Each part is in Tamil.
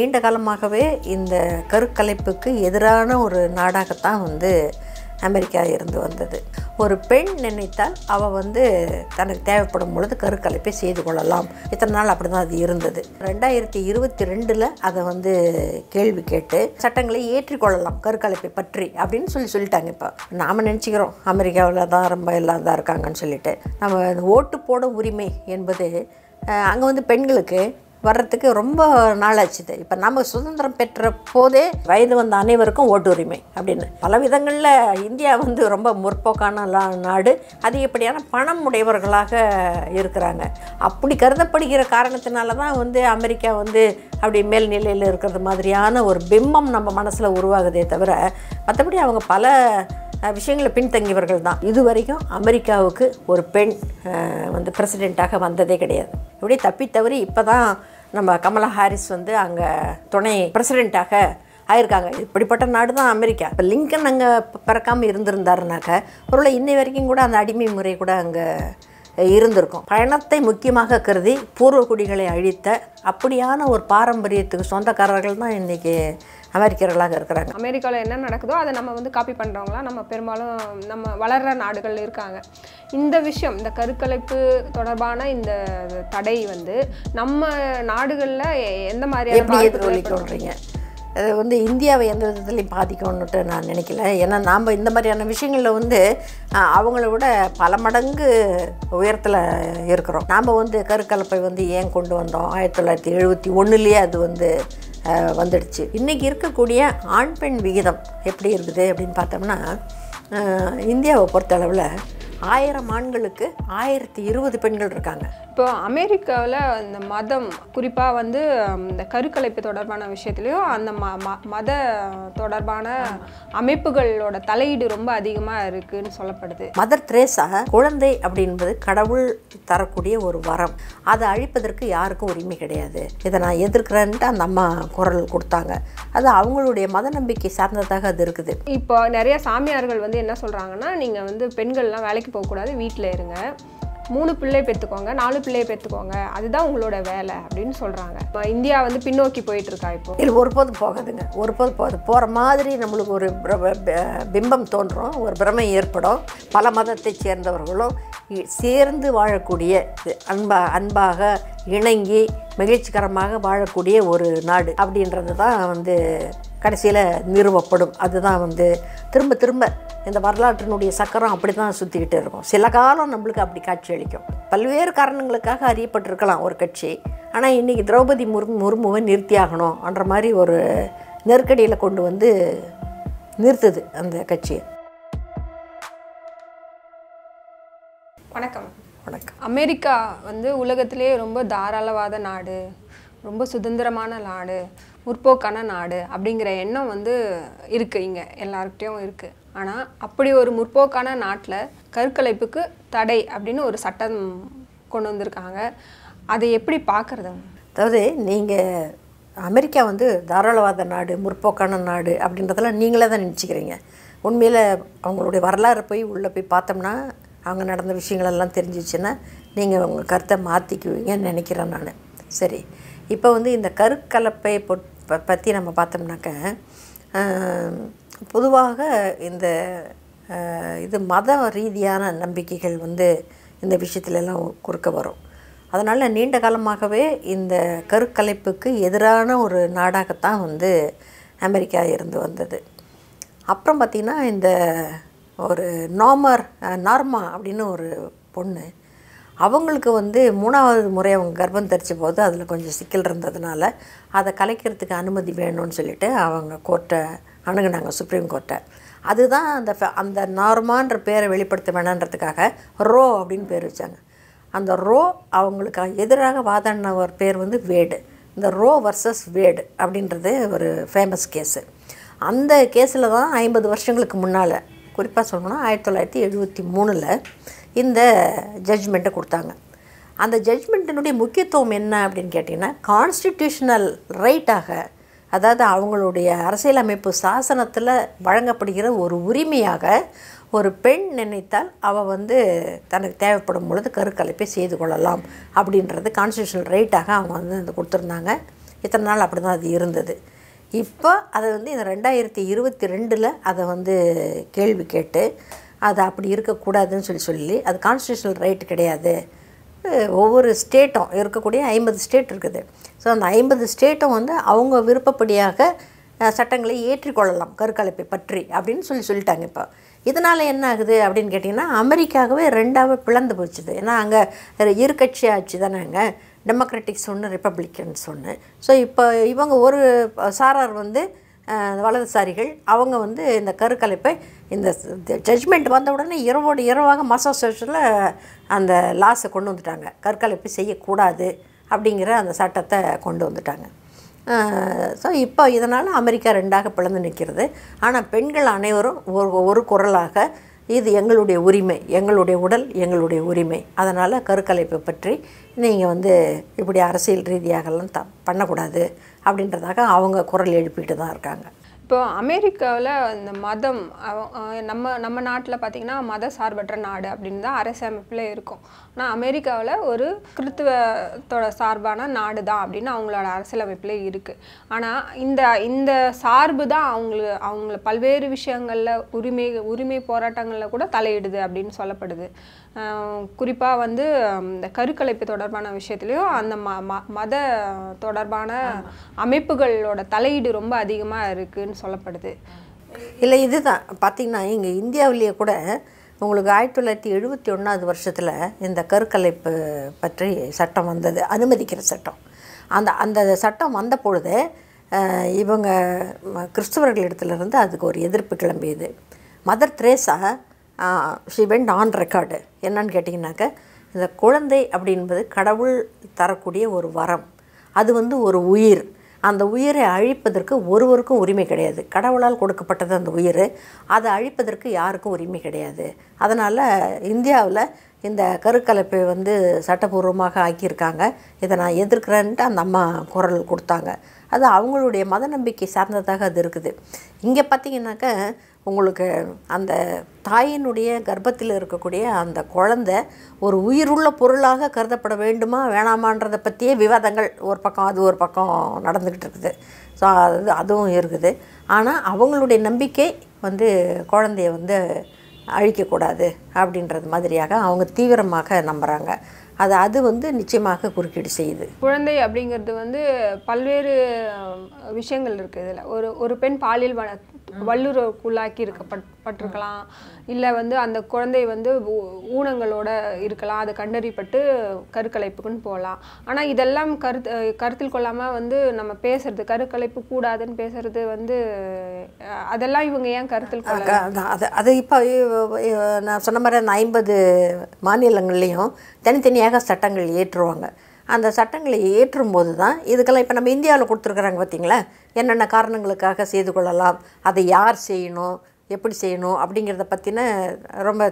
நீண்ட காலமாகவே இந்த கருக்கலைப்புக்கு எதிரான ஒரு நாடாகத்தான் வந்து அமெரிக்கா இருந்து வந்தது ஒரு பெண் நினைத்தால் அவள் வந்து தனக்கு தேவைப்படும் பொழுது கருக்கலைப்பை செய்து கொள்ளலாம் இத்தனை நாள் அப்படி தான் அது இருந்தது ரெண்டாயிரத்தி இருபத்தி ரெண்டில் அதை வந்து கேள்வி கேட்டு சட்டங்களை ஏற்றிக்கொள்ளலாம் கருக்கலைப்பை பற்றி அப்படின்னு சொல்லி சொல்லிட்டாங்க இப்போ நாம் நினச்சிக்கிறோம் அமெரிக்காவில் தான் ரொம்ப எல்லாம் தான் இருக்காங்கன்னு சொல்லிட்டு நம்ம ஓட்டு போட உரிமை என்பது அங்கே வந்து பெண்களுக்கு வர்றதுக்கு ரொம்ப நாளாச்சுது இப்போ நம்ம சுதந்திரம் பெற்ற போதே வயது வந்த அனைவருக்கும் ஓட்டுரிமை அப்படின்னு பல விதங்களில் இந்தியா வந்து ரொம்ப முற்போக்கான நாடு அது எப்படியான பணம் உடையவர்களாக இருக்கிறாங்க அப்படி கருதப்படுகிற காரணத்தினால தான் வந்து அமெரிக்கா வந்து அப்படி மேல்நிலையில் இருக்கிறது மாதிரியான ஒரு பிம்பம் நம்ம மனசில் உருவாகுதே தவிர மற்றபடி அவங்க பல விஷயங்கள பின்தங்கியவர்கள் தான் இது வரைக்கும் அமெரிக்காவுக்கு ஒரு பெண் வந்து பிரசிடெண்ட்டாக வந்ததே கிடையாது இப்படி தப்பி தவறி இப்போ தான் நம்ம கமலா ஹாரிஸ் வந்து அங்கே துணை பிரசிடெண்டாக ஆயிருக்காங்க இப்படிப்பட்ட நாடு தான் அமெரிக்கா இப்போ லிங்கன் அங்கே பிறக்காமல் இருந்திருந்தாருனாக்க ஒருவேளை இன்னை வரைக்கும் கூட அந்த அடிமை முறை கூட அங்கே இருந்திருக்கும் பயணத்தை முக்கியமாக கருதி குடிகளை அழித்த அப்படியான ஒரு பாரம்பரியத்துக்கு சொந்தக்காரர்கள் தான் இன்றைக்கி அமெரிக்கர்களாக இருக்கிறாங்க அமெரிக்காவில் என்ன நடக்குதோ அதை நம்ம வந்து காப்பி பண்ணுறவங்களாம் நம்ம பெரும்பாலும் நம்ம வளர்கிற நாடுகள் இருக்காங்க இந்த விஷயம் இந்த கருக்கலைப்பு தொடர்பான இந்த தடை வந்து நம்ம நாடுகளில் எந்த மாதிரியான அது வந்து இந்தியாவை எந்த விதத்துலையும் பாதிக்கணுன்ட்டு நான் நினைக்கல ஏன்னா நாம் இந்த மாதிரியான விஷயங்களில் வந்து அவங்கள விட பல மடங்கு உயரத்தில் இருக்கிறோம் நாம் வந்து கருக்கலப்பை வந்து ஏன் கொண்டு வந்தோம் ஆயிரத்தி தொள்ளாயிரத்தி எழுபத்தி ஒன்றுலேயே அது வந்து வந்துடுச்சு இன்றைக்கி இருக்கக்கூடிய ஆண் பெண் விகிதம் எப்படி இருக்குது அப்படின்னு பார்த்தோம்னா இந்தியாவை பொறுத்தளவில் ஆயிரம் ஆண்களுக்கு ஆயிரத்தி இருபது பெண்கள் இருக்காங்க இப்போ அமெரிக்காவில் இந்த மதம் குறிப்பாக வந்து இந்த கருக்கலைப்பு தொடர்பான விஷயத்துலையும் அந்த ம ம மத தொடர்பான அமைப்புகளோட தலையீடு ரொம்ப அதிகமாக இருக்குன்னு சொல்லப்படுது மதர் திரேஸாக குழந்தை அப்படின்றது கடவுள் தரக்கூடிய ஒரு வரம் அதை அழிப்பதற்கு யாருக்கும் உரிமை கிடையாது இதை நான் எதிர்க்கிறேன்ட்டு அந்த அம்மா குரல் கொடுத்தாங்க அது அவங்களுடைய மத நம்பிக்கை சார்ந்ததாக அது இருக்குது இப்போ நிறைய சாமியார்கள் வந்து என்ன சொல்கிறாங்கன்னா நீங்கள் வந்து பெண்கள்லாம் வேலைக்கு போகக்கூடாது வீட்டில் இருங்க மூணு பிள்ளை பெற்றுக்கோங்க நாலு பிள்ளையை பெற்றுக்கோங்க அதுதான் உங்களோட வேலை அப்படின்னு சொல்கிறாங்க இப்போ இந்தியா வந்து பின்னோக்கி போயிட்டுருக்கா இப்போ இல்லை ஒரு போது போகாதுங்க ஒரு போது போகாது போகிற மாதிரி நம்மளுக்கு ஒரு பிம்பம் தோன்றும் ஒரு பிரமை ஏற்படும் பல மதத்தை சேர்ந்தவர்களும் சேர்ந்து வாழக்கூடிய அன்பா அன்பாக இணங்கி மகிழ்ச்சிகரமாக வாழக்கூடிய ஒரு நாடு அப்படின்றது தான் வந்து கடைசியில் நிறுவப்படும் அதுதான் வந்து திரும்ப திரும்ப இந்த வரலாற்றினுடைய சக்கரம் அப்படி தான் சுற்றிக்கிட்டு இருக்கும் சில காலம் நம்மளுக்கு அப்படி காட்சி அளிக்கும் பல்வேறு காரணங்களுக்காக அறியப்பட்டிருக்கலாம் ஒரு கட்சி ஆனால் இன்றைக்கி திரௌபதி முர்மு முர்முவை நிறுத்தியாகணும்ன்ற மாதிரி ஒரு நெருக்கடியில் கொண்டு வந்து நிறுத்துது அந்த கட்சியை அமெரிக்கா வந்து உலகத்திலே ரொம்ப தாராளவாத நாடு ரொம்ப சுதந்திரமான நாடு முற்போக்கான நாடு அப்படிங்கிற எண்ணம் வந்து இருக்குது இங்கே எல்லாருக்கிட்டையும் இருக்குது ஆனால் அப்படி ஒரு முற்போக்கான நாட்டில் கற்கலைப்புக்கு தடை அப்படின்னு ஒரு சட்டம் கொண்டு வந்திருக்காங்க அதை எப்படி பார்க்குறது அதாவது நீங்கள் அமெரிக்கா வந்து தாராளவாத நாடு முற்போக்கான நாடு அப்படின்றதெல்லாம் நீங்களே தான் நினச்சிக்கிறீங்க உண்மையில் அவங்களுடைய வரலாறு போய் உள்ளே போய் பார்த்தோம்னா அவங்க நடந்த விஷயங்களெல்லாம் தெரிஞ்சிச்சுன்னா நீங்கள் உங்கள் கருத்தை மாற்றிக்குவீங்கன்னு நினைக்கிறேன் நான் சரி இப்போ வந்து இந்த கருக்கலப்பை பொ பற்றி நம்ம பார்த்தோம்னாக்க பொதுவாக இந்த இது மத ரீதியான நம்பிக்கைகள் வந்து இந்த விஷயத்துலலாம் கொடுக்க வரும் அதனால் நீண்ட காலமாகவே இந்த கருக்கலைப்புக்கு எதிரான ஒரு நாடாகத்தான் வந்து அமெரிக்கா இருந்து வந்தது அப்புறம் பார்த்திங்கன்னா இந்த ஒரு நார்மர் நார்மா அப்படின்னு ஒரு பொண்ணு அவங்களுக்கு வந்து மூணாவது முறை அவங்க கர்ப்பம் தரிச்ச போது அதில் கொஞ்சம் சிக்கல் இருந்ததுனால அதை கலைக்கிறதுக்கு அனுமதி வேணும்னு சொல்லிட்டு அவங்க கோர்ட்டை அணுகுனாங்க சுப்ரீம் கோர்ட்டை அதுதான் அந்த அந்த நார்மான்ற பேரை வெளிப்படுத்த வேணான்றதுக்காக ரோ அப்படின்னு பேர் வச்சாங்க அந்த ரோ அவங்களுக்கு எதிராக வாதாடின ஒரு பேர் வந்து வேடு இந்த ரோ வர்சஸ் வேடு அப்படின்றது ஒரு ஃபேமஸ் கேஸு அந்த கேஸில் தான் ஐம்பது வருஷங்களுக்கு முன்னால் குறிப்பாக சொல்லணும்னா ஆயிரத்தி தொள்ளாயிரத்தி எழுபத்தி மூணில் இந்த ஜட்ஜ்மெண்ட்டை கொடுத்தாங்க அந்த ஜட்ஜ்மெண்ட்டினுடைய முக்கியத்துவம் என்ன அப்படின்னு கேட்டிங்கன்னா கான்ஸ்டிடியூஷனல் ரைட்டாக அதாவது அவங்களுடைய அரசியலமைப்பு சாசனத்தில் வழங்கப்படுகிற ஒரு உரிமையாக ஒரு பெண் நினைத்தால் அவள் வந்து தனக்கு தேவைப்படும் பொழுது கருக்கலைப்பை செய்து கொள்ளலாம் அப்படின்றது கான்ஸ்டியூஷனல் ரைட்டாக அவங்க வந்து கொடுத்துருந்தாங்க இத்தனை நாள் அப்படி தான் அது இருந்தது இப்போ அதை வந்து இந்த ரெண்டாயிரத்தி இருபத்தி ரெண்டில் அதை வந்து கேள்வி கேட்டு அது அப்படி இருக்கக்கூடாதுன்னு சொல்லி சொல்லி அது கான்ஸ்டியூஷனல் ரைட் கிடையாது ஒவ்வொரு ஸ்டேட்டும் இருக்கக்கூடிய ஐம்பது ஸ்டேட் இருக்குது ஸோ அந்த ஐம்பது ஸ்டேட்டும் வந்து அவங்க விருப்பப்படியாக சட்டங்களை ஏற்றிக்கொள்ளலாம் கருக்கலைப்பை பற்றி அப்படின்னு சொல்லி சொல்லிட்டாங்க இப்போ இதனால் என்ன ஆகுது அப்படின்னு கேட்டிங்கன்னா அமெரிக்காவே ரெண்டாவே பிளந்து போச்சுது ஏன்னா அங்கே இரு கட்சி ஆட்சி தானே அங்கே டெமோக்ராட்டிக்ஸ் ஒன்று ரிப்பப்ளிக்கன்ஸ் ஒன்று ஸோ இப்போ இவங்க ஒரு சாரார் வந்து வலதுசாரிகள் அவங்க வந்து இந்த கருக்கலைப்பை இந்த ஜட்ஜ்மெண்ட் வந்த உடனே இரவோடு இரவாக மசாசோஷில் அந்த லாஸை கொண்டு வந்துட்டாங்க கற்கலைப்பு செய்யக்கூடாது அப்படிங்கிற அந்த சட்டத்தை கொண்டு வந்துட்டாங்க ஸோ இப்போ இதனால் அமெரிக்கா ரெண்டாக பிளந்து நிற்கிறது ஆனால் பெண்கள் அனைவரும் ஒரு ஒரு குரலாக இது எங்களுடைய உரிமை எங்களுடைய உடல் எங்களுடைய உரிமை அதனால் கருக்கலைப்பை பற்றி நீங்கள் வந்து இப்படி அரசியல் ரீதியாகலாம் த பண்ணக்கூடாது அப்படின்றதாக அவங்க குரல் எழுப்பிட்டு தான் இருக்காங்க இப்போ அமெரிக்காவில் இந்த மதம் நம்ம நம்ம நாட்டில் பார்த்தீங்கன்னா மத சார்பற்ற நாடு அப்படின்னு தான் அரசமைப்பில் இருக்கும் ஆனால் அமெரிக்காவில் ஒரு கிறித்துவத்தோட சார்பான நாடு தான் அப்படின்னு அவங்களோட அரசியலமைப்பில் இருக்குது ஆனால் இந்த இந்த சார்பு தான் அவங்களு அவங்கள பல்வேறு விஷயங்களில் உரிமை உரிமை போராட்டங்களில் கூட தலையிடுது அப்படின்னு சொல்லப்படுது குறிப்பாக வந்து இந்த கருக்கலைப்பு தொடர்பான விஷயத்துலேயும் அந்த ம ம மத தொடர்பான அமைப்புகளோட தலையீடு ரொம்ப அதிகமாக இருக்குதுன்னு சொல்லப்படுது இல்லை இதுதான் பார்த்திங்கன்னா இங்கே இந்தியாவிலேயே கூட உங்களுக்கு ஆயிரத்தி தொள்ளாயிரத்தி எழுபத்தி ஒன்றாவது வருஷத்தில் இந்த கருக்கலைப்பு பற்றி சட்டம் வந்தது அனுமதிக்கிற சட்டம் அந்த அந்த சட்டம் வந்த பொழுது இவங்க கிறிஸ்தவர்கள் இடத்துலேருந்து அதுக்கு ஒரு எதிர்ப்பு கிளம்பியது Mother Teresa she went on record என்னன்னு கேட்டிங்கனாக்க இந்த குழந்தை அப்படின்பது கடவுள் தரக்கூடிய ஒரு வரம் அது வந்து ஒரு உயிர் அந்த உயிரை அழிப்பதற்கு ஒருவருக்கும் உரிமை கிடையாது கடவுளால் கொடுக்கப்பட்டது அந்த உயிர் அதை அழிப்பதற்கு யாருக்கும் உரிமை கிடையாது அதனால் இந்தியாவில் இந்த கருக்கலைப்பை வந்து சட்டபூர்வமாக ஆக்கியிருக்காங்க இதை நான் எதிர்க்கிறேன்ட்டு அந்த அம்மா குரல் கொடுத்தாங்க அது அவங்களுடைய மத நம்பிக்கை சார்ந்ததாக அது இருக்குது இங்கே பார்த்திங்கனாக்க உங்களுக்கு அந்த தாயினுடைய கர்ப்பத்தில் இருக்கக்கூடிய அந்த குழந்த ஒரு உயிருள்ள பொருளாக கருதப்பட வேண்டுமா வேணாமான்றதை பற்றியே விவாதங்கள் ஒரு பக்கம் அது ஒரு பக்கம் நடந்துக்கிட்டு இருக்குது ஸோ அது அதுவும் இருக்குது ஆனால் அவங்களுடைய நம்பிக்கை வந்து குழந்தைய வந்து அழிக்கக்கூடாது அப்படின்றது மாதிரியாக அவங்க தீவிரமாக நம்புகிறாங்க அது அது வந்து நிச்சயமாக குறுக்கீடு செய்யுது குழந்தை அப்படிங்கிறது வந்து பல்வேறு விஷயங்கள் இருக்குது இதில் ஒரு ஒரு பெண் பாலியல் வள வல்லுறவுக்குள்ளாக்கி இருக்கப்பட்டிருக்கலாம் இல்லை வந்து அந்த குழந்தை வந்து ஊனங்களோட இருக்கலாம் அதை கண்டறிப்பட்டு கருக்கலைப்புக்குன்னு போகலாம் ஆனால் இதெல்லாம் கருத்து கருத்தில் கொள்ளாமல் வந்து நம்ம பேசுறது கருக்கலைப்பு கூடாதுன்னு பேசுறது வந்து அதெல்லாம் இவங்க ஏன் கருத்தில் கொள்ள அது அது இப்போ நான் சொன்ன மாதிரி அந்த ஐம்பது மாநிலங்கள்லேயும் தனித்தனியாக சட்டங்கள் ஏற்றுவாங்க அந்த சட்டங்களை ஏற்றும்போது தான் இதுக்கெல்லாம் இப்போ நம்ம இந்தியாவில் கொடுத்துருக்குறாங்க பார்த்திங்களா என்னென்ன காரணங்களுக்காக செய்து கொள்ளலாம் அதை யார் செய்யணும் எப்படி செய்யணும் அப்படிங்கிறத பற்றின ரொம்ப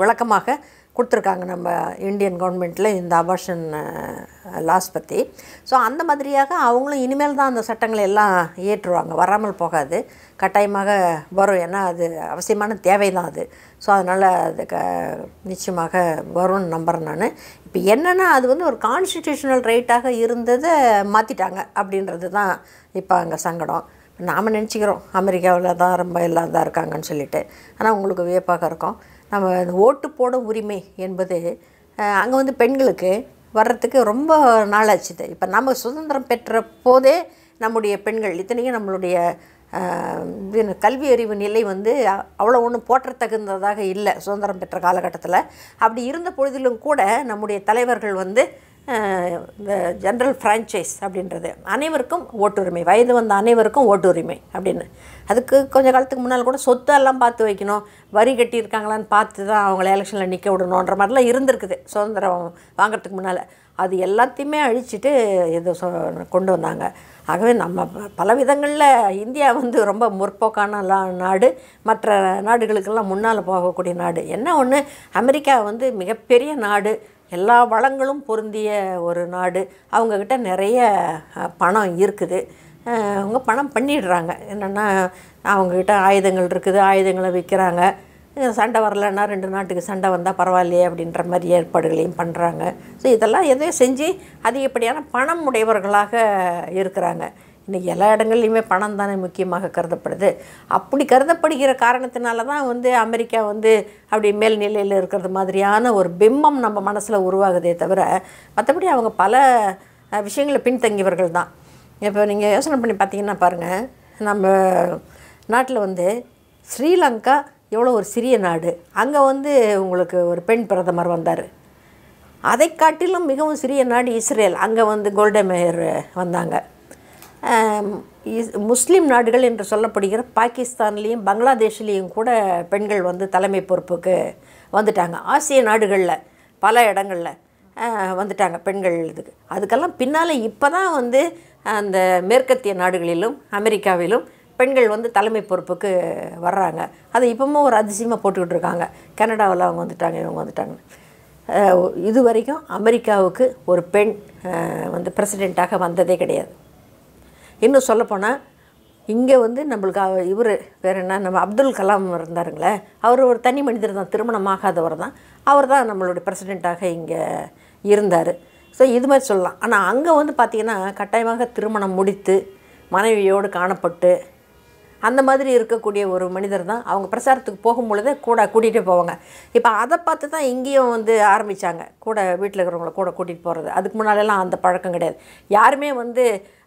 விளக்கமாக கொடுத்துருக்காங்க நம்ம இந்தியன் கவர்மெண்ட்டில் இந்த அபார்ஷன் லாஸ் பற்றி ஸோ அந்த மாதிரியாக அவங்களும் இனிமேல் தான் அந்த சட்டங்களை எல்லாம் ஏற்றுவாங்க வராமல் போகாது கட்டாயமாக வரும் ஏன்னா அது அவசியமான தேவை தான் அது ஸோ அதனால் அது க நிச்சயமாக வரும்னு நம்புகிறேன் நான் இப்போ என்னென்னா அது வந்து ஒரு கான்ஸ்டிடியூஷனல் ரைட்டாக இருந்ததை மாற்றிட்டாங்க அப்படின்றது தான் இப்போ அங்கே சங்கடம் நாம் நினச்சிக்கிறோம் அமெரிக்காவில் தான் ரொம்ப எல்லாம் இதாக இருக்காங்கன்னு சொல்லிட்டு ஆனால் உங்களுக்கு வியப்பாக இருக்கும் நம்ம ஓட்டு போட உரிமை என்பது அங்கே வந்து பெண்களுக்கு வர்றதுக்கு ரொம்ப நாளாச்சுது இப்போ நம்ம சுதந்திரம் பெற்ற போதே நம்முடைய பெண்கள் இத்தனையும் நம்மளுடைய கல்வி அறிவு நிலை வந்து அவ்வளோ ஒன்றும் போற்றத்தகுந்ததாக இல்லை சுதந்திரம் பெற்ற காலகட்டத்தில் அப்படி இருந்த பொழுதிலும் கூட நம்முடைய தலைவர்கள் வந்து இந்த ஜென்ரல் ஃப்ரான்ச்சைஸ் அப்படின்றது அனைவருக்கும் ஓட்டுரிமை வயது வந்த அனைவருக்கும் ஓட்டுரிமை அப்படின்னு அதுக்கு கொஞ்சம் காலத்துக்கு முன்னால் கூட சொத்தெல்லாம் பார்த்து வைக்கணும் வரி கட்டியிருக்காங்களான்னு பார்த்து தான் அவங்கள எலெக்ஷனில் நிற்க விடணுன்ற மாதிரிலாம் இருந்திருக்குது சுதந்திரம் வாங்கிறதுக்கு முன்னால் அது எல்லாத்தையுமே அழிச்சிட்டு இது கொண்டு வந்தாங்க ஆகவே நம்ம பல விதங்களில் இந்தியா வந்து ரொம்ப முற்போக்கான நாடு மற்ற நாடுகளுக்கெல்லாம் முன்னால் போகக்கூடிய நாடு என்ன ஒன்று அமெரிக்கா வந்து மிகப்பெரிய நாடு எல்லா வளங்களும் பொருந்திய ஒரு நாடு அவங்கக்கிட்ட நிறைய பணம் இருக்குது அவங்க பணம் பண்ணிடுறாங்க என்னென்னா அவங்கக்கிட்ட ஆயுதங்கள் இருக்குது ஆயுதங்களை விற்கிறாங்க சண்டை வரலன்னா ரெண்டு நாட்டுக்கு சண்டை வந்தால் பரவாயில்லையே அப்படின்ற மாதிரி ஏற்பாடுகளையும் பண்ணுறாங்க ஸோ இதெல்லாம் எதையும் செஞ்சு அதிகப்படியான பணம் உடையவர்களாக இருக்கிறாங்க இன்றைக்கி எல்லா இடங்கள்லையுமே பணம் தானே முக்கியமாக கருதப்படுது அப்படி கருதப்படுகிற காரணத்தினால தான் வந்து அமெரிக்கா வந்து அப்படி மேல்நிலையில் இருக்கிறது மாதிரியான ஒரு பிம்பம் நம்ம மனசில் உருவாகுதே தவிர மற்றபடி அவங்க பல விஷயங்களை பின்தங்கியவர்கள் தான் இப்போ நீங்கள் யோசனை பண்ணி பார்த்தீங்கன்னா பாருங்கள் நம்ம நாட்டில் வந்து ஸ்ரீலங்கா எவ்வளோ ஒரு சிறிய நாடு அங்கே வந்து உங்களுக்கு ஒரு பெண் பிரதமர் வந்தார் அதை காட்டிலும் மிகவும் சிறிய நாடு இஸ்ரேல் அங்கே வந்து கோல்டமேயர் மேயர் வந்தாங்க முஸ்லீம் நாடுகள் என்று சொல்லப்படுகிற பாகிஸ்தான்லேயும் பங்களாதேஷ்லேயும் கூட பெண்கள் வந்து தலைமை பொறுப்புக்கு வந்துட்டாங்க ஆசிய நாடுகளில் பல இடங்களில் வந்துட்டாங்க பெண்கள் இதுக்கு அதுக்கெல்லாம் பின்னால் இப்போ தான் வந்து அந்த மேற்கத்திய நாடுகளிலும் அமெரிக்காவிலும் பெண்கள் வந்து தலைமை பொறுப்புக்கு வர்றாங்க அதை இப்போவும் ஒரு அதிசயமாக போட்டுக்கிட்டு இருக்காங்க கனடாவில் அவங்க வந்துட்டாங்க இவங்க வந்துட்டாங்க இது வரைக்கும் அமெரிக்காவுக்கு ஒரு பெண் வந்து பிரசிடெண்ட்டாக வந்ததே கிடையாது இன்னும் சொல்லப்போனால் இங்கே வந்து நம்மளுக்கு இவர் வேறு என்ன நம்ம அப்துல் கலாம் இருந்தாருங்களே அவர் ஒரு தனி மனிதர் தான் திருமணமாகாதவர் தான் அவர் தான் நம்மளுடைய பிரசிடெண்ட்டாக இங்கே இருந்தார் ஸோ இது மாதிரி சொல்லலாம் ஆனால் அங்கே வந்து பார்த்திங்கன்னா கட்டாயமாக திருமணம் முடித்து மனைவியோடு காணப்பட்டு அந்த மாதிரி இருக்கக்கூடிய ஒரு மனிதர் தான் அவங்க பிரச்சாரத்துக்கு போகும்பொழுது கூட கூட்டிகிட்டு போவாங்க இப்போ அதை பார்த்து தான் இங்கேயும் வந்து ஆரம்பித்தாங்க கூட வீட்டில் இருக்கிறவங்கள கூட கூட்டிகிட்டு போகிறது அதுக்கு முன்னாலெல்லாம் அந்த பழக்கம் கிடையாது யாருமே வந்து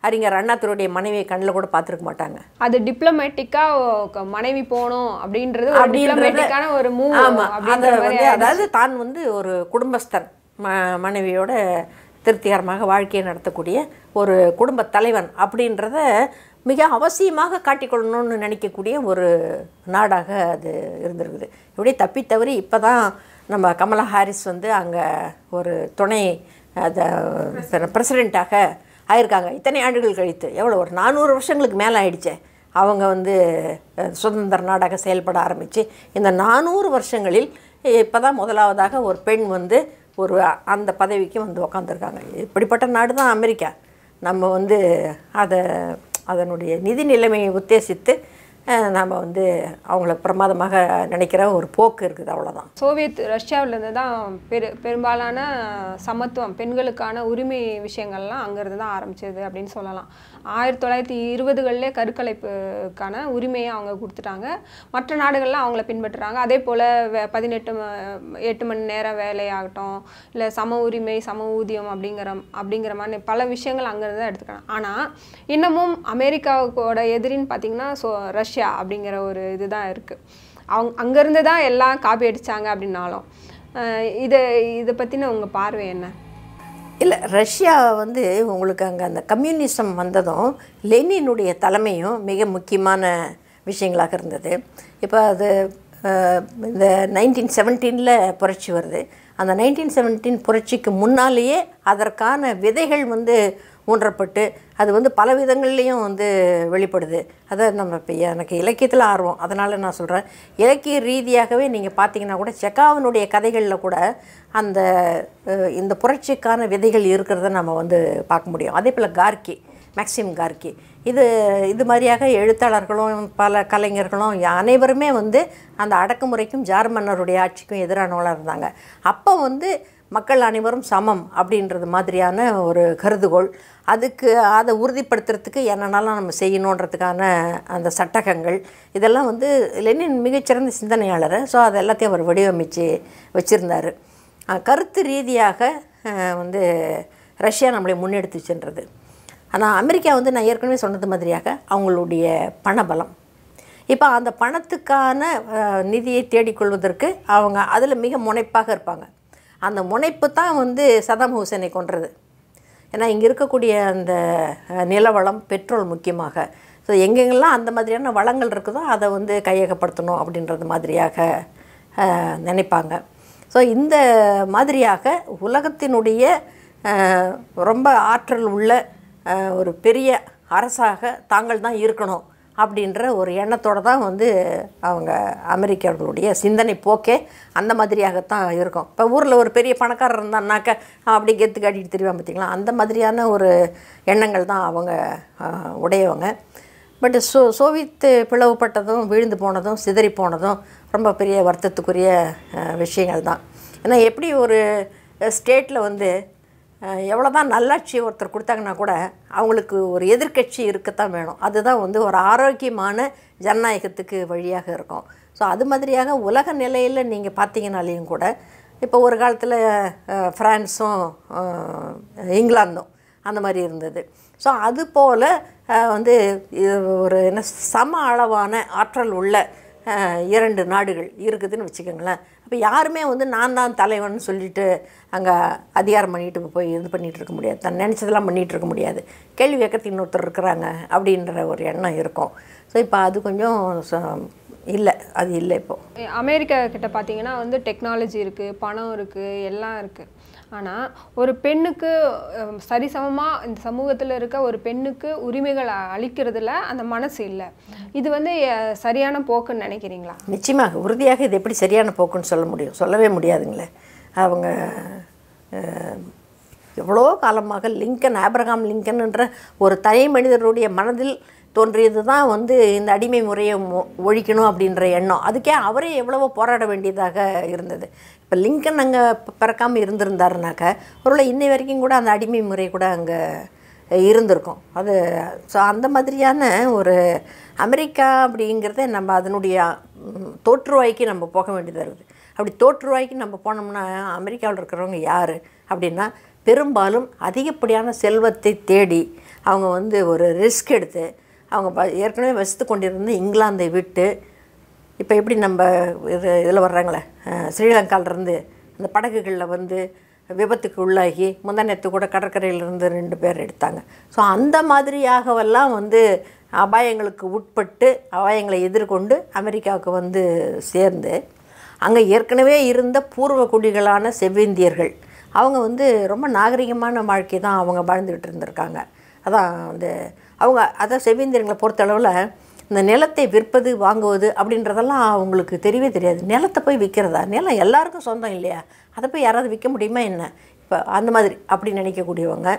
அறிஞர் அண்ணாத்தருடைய மனைவியை கண்ணில் கூட பார்த்துருக்க மாட்டாங்க அது டிப்ளமேட்டிக்காக மனைவி போகணும் அப்படின்றது அப்படின்றதுக்கான ஒரு மூ ஆமாம் அதை வந்து அதாவது தான் வந்து ஒரு குடும்பஸ்தன் ம மனைவியோட திருப்திகரமாக வாழ்க்கையை நடத்தக்கூடிய ஒரு குடும்ப தலைவன் அப்படின்றத மிக அவசியமாக காட்டிக்கொள்ளணும்னு நினைக்கக்கூடிய ஒரு நாடாக அது இருந்திருக்குது இப்படி தப்பி தவறி இப்போ தான் நம்ம கமலா ஹாரிஸ் வந்து அங்கே ஒரு துணை அதை பிரசிடெண்ட்டாக ஆயிருக்காங்க இத்தனை ஆண்டுகள் கழித்து எவ்வளோ ஒரு நானூறு வருஷங்களுக்கு மேலே ஆயிடுச்சு அவங்க வந்து சுதந்திர நாடாக செயல்பட ஆரம்பித்து இந்த நானூறு வருஷங்களில் இப்போ தான் முதலாவதாக ஒரு பெண் வந்து ஒரு அந்த பதவிக்கு வந்து உக்காந்துருக்காங்க இப்படிப்பட்ட நாடு தான் அமெரிக்கா நம்ம வந்து அதை அதனுடைய நிதி நிலைமையை உத்தேசித்து நாம் வந்து அவங்கள பிரமாதமாக நினைக்கிற ஒரு போக்கு இருக்குது அவ்வளோதான் சோவியத் ரஷ்யாவிலேருந்து தான் பெரு பெரும்பாலான சமத்துவம் பெண்களுக்கான உரிமை விஷயங்கள்லாம் அங்கேருந்து தான் ஆரம்பிச்சது அப்படின்னு சொல்லலாம் ஆயிரத்தி தொள்ளாயிரத்தி இருபதுகளிலே கருக்கலைப்புக்கான உரிமையை அவங்க கொடுத்துட்டாங்க மற்ற நாடுகளில் அவங்கள பின்பற்றுறாங்க அதே போல் பதினெட்டு எட்டு மணி நேரம் வேலையாகட்டும் இல்லை சம உரிமை சம ஊதியம் அப்படிங்கிற அப்படிங்கிற மாதிரி பல விஷயங்கள் அங்கேருந்து தான் எடுத்துக்கலாம் ஆனால் இன்னமும் அமெரிக்காவோட எதிரின்னு பார்த்திங்கன்னா ஸோ ரஷ்யா அப்படிங்கிற ஒரு இதுதான் இருக்குது அவங்க அங்கேருந்து தான் எல்லாம் காப்பி அடித்தாங்க அப்படின்னாலும் இதை இதை பற்றின உங்கள் பார்வை என்ன இல்லை ரஷ்யா வந்து உங்களுக்கு அங்கே அந்த கம்யூனிசம் வந்ததும் லெனினுடைய தலைமையும் மிக முக்கியமான விஷயங்களாக இருந்தது இப்போ அது இந்த நைன்டீன் செவன்டீனில் புரட்சி வருது அந்த நைன்டீன் செவன்டீன் புரட்சிக்கு முன்னாலேயே அதற்கான விதைகள் வந்து ஊன்றப்பட்டு அது வந்து பல விதங்கள்லேயும் வந்து வெளிப்படுது அதை நம்ம இப்போ எனக்கு இலக்கியத்தில் ஆர்வம் அதனால் நான் சொல்கிறேன் இலக்கிய ரீதியாகவே நீங்கள் பார்த்தீங்கன்னா கூட செக்காவனுடைய கதைகளில் கூட அந்த இந்த புரட்சிக்கான விதைகள் இருக்கிறத நம்ம வந்து பார்க்க முடியும் அதே போல் கார்கி மேக்சிம் கார்கி இது இது மாதிரியாக எழுத்தாளர்களும் பல கலைஞர்களும் அனைவருமே வந்து அந்த அடக்குமுறைக்கும் ஜார்மன்னருடைய ஆட்சிக்கும் எதிரானவளாக இருந்தாங்க அப்போ வந்து மக்கள் அனைவரும் சமம் அப்படின்றது மாதிரியான ஒரு கருதுகோள் அதுக்கு அதை உறுதிப்படுத்துறதுக்கு என்னென்னாலும் நம்ம செய்யணுன்றதுக்கான அந்த சட்டகங்கள் இதெல்லாம் வந்து லெனின் மிகச்சிறந்த சிந்தனையாளர் ஸோ அது எல்லாத்தையும் அவர் வடிவமைச்சு வச்சுருந்தார் கருத்து ரீதியாக வந்து ரஷ்யா நம்மளை முன்னெடுத்து சென்றது ஆனால் அமெரிக்கா வந்து நான் ஏற்கனவே சொன்னது மாதிரியாக அவங்களுடைய பணபலம் இப்போ அந்த பணத்துக்கான நிதியை தேடிக்கொள்வதற்கு அவங்க அதில் மிக முனைப்பாக இருப்பாங்க அந்த முனைப்பு தான் வந்து சதாம் ஹூசேனை கொன்றது ஏன்னா இங்கே இருக்கக்கூடிய அந்த நிலவளம் பெட்ரோல் முக்கியமாக ஸோ எங்கெங்கெல்லாம் அந்த மாதிரியான வளங்கள் இருக்குதோ அதை வந்து கையகப்படுத்தணும் அப்படின்றது மாதிரியாக நினைப்பாங்க ஸோ இந்த மாதிரியாக உலகத்தினுடைய ரொம்ப ஆற்றல் உள்ள ஒரு பெரிய அரசாக தாங்கள் தான் இருக்கணும் அப்படின்ற ஒரு எண்ணத்தோடு தான் வந்து அவங்க அமெரிக்கர்களுடைய சிந்தனை போக்கே அந்த மாதிரியாகத்தான் இருக்கும் இப்போ ஊரில் ஒரு பெரிய பணக்காரர் இருந்தான்னாக்க அப்படி கெத்து காட்டிட்டு தெரியுவான் பார்த்திங்களா அந்த மாதிரியான ஒரு எண்ணங்கள் தான் அவங்க உடையவங்க பட் சோ சோவியத்து பிளவுபட்டதும் விழுந்து போனதும் சிதறி போனதும் ரொம்ப பெரிய வருத்தத்துக்குரிய விஷயங்கள் தான் ஏன்னா எப்படி ஒரு ஸ்டேட்டில் வந்து எவ்வளோ தான் நல்லாட்சி ஒருத்தர் கொடுத்தாங்கன்னா கூட அவங்களுக்கு ஒரு எதிர்கட்சி இருக்கத்தான் வேணும் அதுதான் வந்து ஒரு ஆரோக்கியமான ஜனநாயகத்துக்கு வழியாக இருக்கும் ஸோ அது மாதிரியாக உலக நிலையில் நீங்கள் பார்த்தீங்கனாலேயும் கூட இப்போ ஒரு காலத்தில் ஃப்ரான்ஸும் இங்கிலாந்தும் அந்த மாதிரி இருந்தது ஸோ அது போல் வந்து ஒரு என்ன சம அளவான ஆற்றல் உள்ள இரண்டு நாடுகள் இருக்குதுன்னு வச்சுக்கோங்களேன் அப்போ யாருமே வந்து நான் தான் தலைவன் சொல்லிட்டு அங்கே அதிகாரம் பண்ணிட்டு போய் இது பண்ணிகிட்டு இருக்க முடியாது தன் நினச்சதெல்லாம் பண்ணிகிட்டு இருக்க முடியாது கேள்வி கேட்கறதுக்கு இன்னொருத்தர் இருக்கிறாங்க அப்படின்ற ஒரு எண்ணம் இருக்கும் ஸோ இப்போ அது கொஞ்சம் இல்லை அது இல்லை இப்போது அமெரிக்கா கிட்ட பார்த்தீங்கன்னா வந்து டெக்னாலஜி இருக்குது பணம் இருக்குது எல்லாம் இருக்குது ஆனால் ஒரு பெண்ணுக்கு சரிசமமாக இந்த சமூகத்தில் இருக்க ஒரு பெண்ணுக்கு உரிமைகள் அளிக்கிறதுல அந்த மனசு இல்லை இது வந்து சரியான போக்குன்னு நினைக்கிறீங்களா நிச்சயமாக உறுதியாக இது எப்படி சரியான போக்குன்னு சொல்ல முடியும் சொல்லவே முடியாதுங்களே அவங்க எவ்வளோ காலமாக லிங்கன் ஆப்ரஹாம் லிங்கன்ன்ற ஒரு தனி மனிதருடைய மனதில் தோன்றியது தான் வந்து இந்த அடிமை முறையை ஒழிக்கணும் அப்படின்ற எண்ணம் அதுக்கே அவரே எவ்வளவோ போராட வேண்டியதாக இருந்தது இப்போ லிங்கன் அங்கே பிறக்காமல் இருந்திருந்தாருனாக்க ஒருவேளை இன்னை வரைக்கும் கூட அந்த அடிமை முறை கூட அங்கே இருந்திருக்கும் அது ஸோ அந்த மாதிரியான ஒரு அமெரிக்கா அப்படிங்கிறத நம்ம அதனுடைய தோற்றுவாய்க்கு நம்ம போக வேண்டியதாக இருக்குது அப்படி தோற்றுவாய்க்கு நம்ம போனோம்னா அமெரிக்காவில் இருக்கிறவங்க யார் அப்படின்னா பெரும்பாலும் அதிகப்படியான செல்வத்தை தேடி அவங்க வந்து ஒரு ரிஸ்க் எடுத்து அவங்க ஏற்கனவே வசித்து கொண்டிருந்த இங்கிலாந்தை விட்டு இப்போ எப்படி நம்ம இது இதில் வர்றாங்களே ஸ்ரீலங்காலிருந்து அந்த படகுகளில் வந்து விபத்துக்கு உள்ளாகி முந்தானத்து கூட கடற்கரையிலிருந்து ரெண்டு பேர் எடுத்தாங்க ஸோ அந்த மாதிரியாகவெல்லாம் வந்து அபாயங்களுக்கு உட்பட்டு அபாயங்களை எதிர்கொண்டு அமெரிக்காவுக்கு வந்து சேர்ந்து அங்கே ஏற்கனவே இருந்த பூர்வ குடிகளான செவ்விந்தியர்கள் அவங்க வந்து ரொம்ப நாகரிகமான வாழ்க்கை தான் அவங்க வாழ்ந்துக்கிட்டு இருந்திருக்காங்க அதான் வந்து அவங்க அதான் செவிந்திரங்களை பொறுத்தளவில் இந்த நிலத்தை விற்பது வாங்குவது அப்படின்றதெல்லாம் அவங்களுக்கு தெரியவே தெரியாது நிலத்தை போய் விற்கிறதா நிலம் எல்லாருக்கும் சொந்தம் இல்லையா அதை போய் யாராவது விற்க முடியுமா என்ன இப்போ அந்த மாதிரி அப்படி நினைக்கக்கூடியவங்க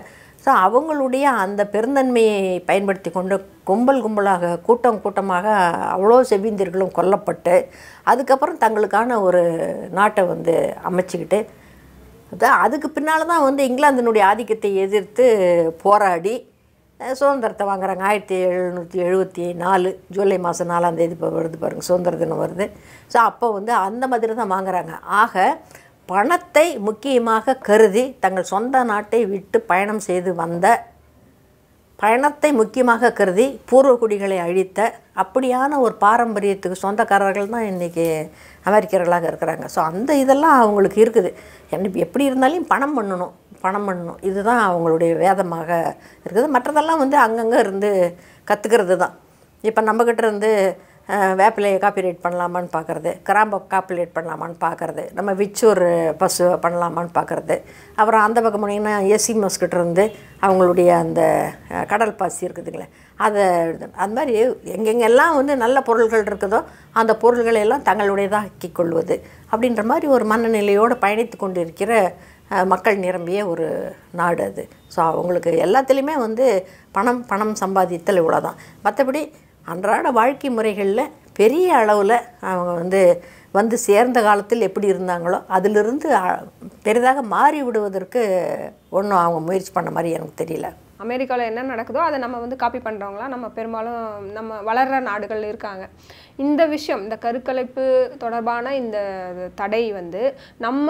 ஸோ அவங்களுடைய அந்த பெருந்தன்மையை பயன்படுத்தி கொண்டு கும்பல் கும்பலாக கூட்டம் கூட்டமாக அவ்வளோ செவிந்தியர்களும் கொல்லப்பட்டு அதுக்கப்புறம் தங்களுக்கான ஒரு நாட்டை வந்து அமைச்சிக்கிட்டு அதுக்கு பின்னால் தான் வந்து இங்கிலாந்தினுடைய ஆதிக்கத்தை எதிர்த்து போராடி சுதந்திரத்தை வாங்குறாங்க ஆயிரத்தி எழுநூற்றி எழுபத்தி நாலு ஜூலை மாதம் நாலாந்தேதி இப்போ வருது பாருங்கள் சுதந்திர தினம் வருது ஸோ அப்போ வந்து அந்த மாதிரி தான் வாங்குறாங்க ஆக பணத்தை முக்கியமாக கருதி தங்கள் சொந்த நாட்டை விட்டு பயணம் செய்து வந்த பயணத்தை முக்கியமாக கருதி குடிகளை அழித்த அப்படியான ஒரு பாரம்பரியத்துக்கு சொந்தக்காரர்கள் தான் இன்றைக்கி அமெரிக்கர்களாக இருக்கிறாங்க ஸோ அந்த இதெல்லாம் அவங்களுக்கு இருக்குது எப்படி இருந்தாலும் பணம் பண்ணணும் பணம் பண்ணணும் இதுதான் அவங்களுடைய வேதமாக இருக்குது மற்றதெல்லாம் வந்து அங்கங்கே இருந்து கற்றுக்கிறது தான் இப்போ நம்மக்கிட்ட இருந்து வேப்பிலையை காப்பிரைட் பண்ணலாமான்னு பார்க்குறது கிராம்பை காப்பிரைட் பண்ணலாமான்னு பார்க்குறது நம்ம விச்சூர் பசு பண்ணலாமான்னு பார்க்குறது அப்புறம் அந்த பக்கம் போனீங்கன்னா ஏசி மஸ்கிட்ட இருந்து அவங்களுடைய அந்த கடல் பாசி இருக்குதுங்களே அதை அது மாதிரி எங்கெங்கெல்லாம் வந்து நல்ல பொருள்கள் இருக்குதோ அந்த பொருள்களை எல்லாம் தங்களுடையதாக்கி கொள்வது அப்படின்ற மாதிரி ஒரு மனநிலையோடு பயணித்து கொண்டிருக்கிற மக்கள் நிரம்பிய ஒரு நாடு அது ஸோ அவங்களுக்கு எல்லாத்துலேயுமே வந்து பணம் பணம் சம்பாதித்தல் இவ்வளோ தான் மற்றபடி அன்றாட வாழ்க்கை முறைகளில் பெரிய அளவில் அவங்க வந்து வந்து சேர்ந்த காலத்தில் எப்படி இருந்தாங்களோ அதிலிருந்து பெரிதாக மாறி விடுவதற்கு ஒன்றும் அவங்க முயற்சி பண்ண மாதிரி எனக்கு தெரியல அமெரிக்காவில் என்ன நடக்குதோ அதை நம்ம வந்து காப்பி பண்ணுறவங்களாம் நம்ம பெரும்பாலும் நம்ம வளர்கிற நாடுகள் இருக்காங்க இந்த விஷயம் இந்த கருக்கலைப்பு தொடர்பான இந்த தடை வந்து நம்ம